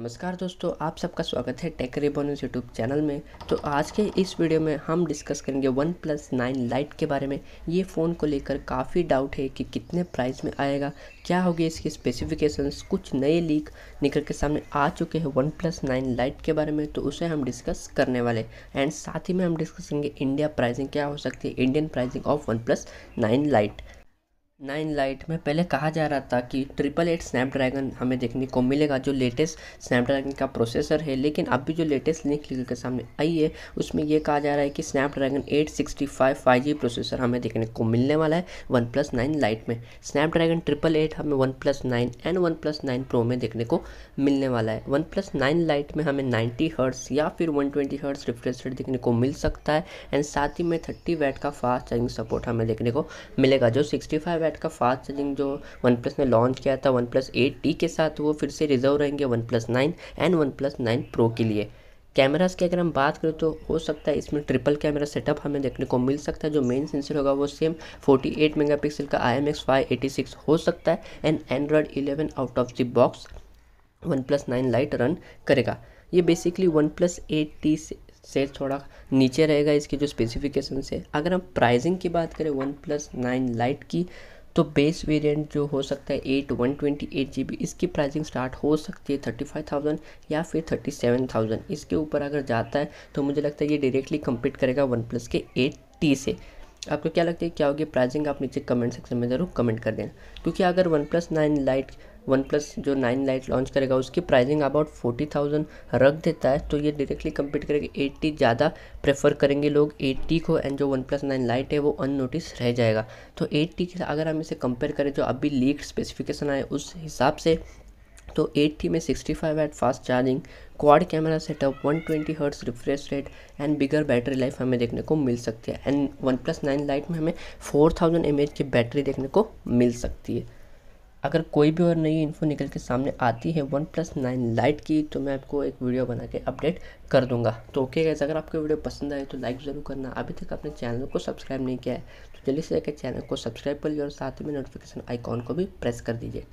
नमस्कार दोस्तों आप सबका स्वागत है टेक रिबोनस यूट्यूब चैनल में तो आज के इस वीडियो में हम डिस्कस करेंगे वन प्लस नाइन लाइट के बारे में ये फ़ोन को लेकर काफ़ी डाउट है कि कितने प्राइस में आएगा क्या होगी इसकी स्पेसिफिकेशंस कुछ नए लीक निकल के सामने आ चुके हैं वन प्लस नाइन लाइट के बारे में तो उसे हम डिस्कस करने वाले एंड साथ ही में हम डिस्कस करेंगे इंडिया प्राइजिंग क्या हो सकती है Indian pricing of OnePlus nine lite nine lite में पहले कहा जा रहा था कि ट्रिपल एट स्नैपड्रैगन हमें देखने को मिलेगा जो लेटेस्ट स्नैपड्रैगन का प्रोसेसर है लेकिन अभी जो लेटेस्ट निकल के सामने आई है उसमें यह कहा जा रहा है कि स्नैपड्रैगन 865 5G प्रोसेसर हमें देखने को मिलने वाला है वन प्लस नाइन लाइट में स्नैपड्रैगन ट्रिपल एट हमें OnePlus nine and OnePlus nine pro में देखने को मिलने वाला है वन प्लस नाइन लाइट में हमें नाइन्टी हर्ट्स या फिर one twenty hertz refresh rate देखने को मिल सकता है एंड साथ ही में थर्टी वैट का फास्ट चार्जिंग सपोर्ट हमें देखने को मिलेगा जो सिक्सटी फाइव वैट का फास्ट चार्जिंग जो वन प्लस ने लॉन्च किया था वन प्लस एट टी के साथ वो फिर से रिजर्व रहेंगे OnePlus nine and OnePlus nine pro के लिए कैमरास की अगर हम बात करें तो हो सकता है इसमें ट्रिपल कैमरा सेटअप हमें देखने को मिल सकता है जो मेन सेंसर होगा वो सेम 48 मेगापिक्सल का आई एम एक्स हो सकता है and Android 11 out of the box OnePlus nine lite run करेगा ये basically OnePlus eight T से थोड़ा नीचे रहेगा इसकी जो स्पेसिफिकेशन से अगर हम प्राइजिंग की बात करें वन प्लस नाइन लाइट की तो बेस वेरिएंट जो हो सकता है eight one twenty eight GB बी इसकी प्राइसिंग स्टार्ट हो सकती है थर्टी फाइव थाउजेंड या फिर थर्टी सेवन थाउजेंड इसके ऊपर अगर जाता है तो मुझे लगता है ये डायरेक्टली कम्पीट करेगा वन प्लस के एट टी से आपको क्या लगता है क्या होगी प्राइसिंग आप नीचे कमेंट सेक्शन में ज़रूर कमेंट कर देना क्योंकि अगर OnePlus nine lite OnePlus जो नाइन लाइट लॉन्च करेगा उसकी प्राइसिंग अबाउट फोर्टी थाउजेंड रख देता है तो ये डायरेक्टली कम्पीट करेगा एट्टी ज़्यादा प्रेफर करेंगे लोग एट्टी को एंड जो वन प्लस नाइन लाइट है वो अननोटिस रह जाएगा तो एट्टी के अगर हम इसे कंपेयर करें जो अभी लीक स्पेसिफिकेशन आए उस हिसाब से तो 80 में 65 five eight fast charging quad camera setup 120 twenty hertz refresh rate and bigger battery life हमें देखने को मिल सकती है and OnePlus nine lite में हमें 4000 थाउजेंड की बैटरी देखने को मिल सकती है अगर कोई भी और नई इन्फो निकल के सामने आती है वन प्लस नाइन लाइट की तो मैं आपको एक वीडियो बना के अपडेट कर दूंगा तो ओके गैस अगर आपको वीडियो पसंद आए तो लाइक ज़रूर करना अभी तक आपने चैनल को सब्सक्राइब नहीं किया है तो जल्दी से जाकर चैनल को सब्सक्राइब कर लीजिए और साथ ही में नोटिफिकेशन आइकॉन को भी प्रेस कर दीजिए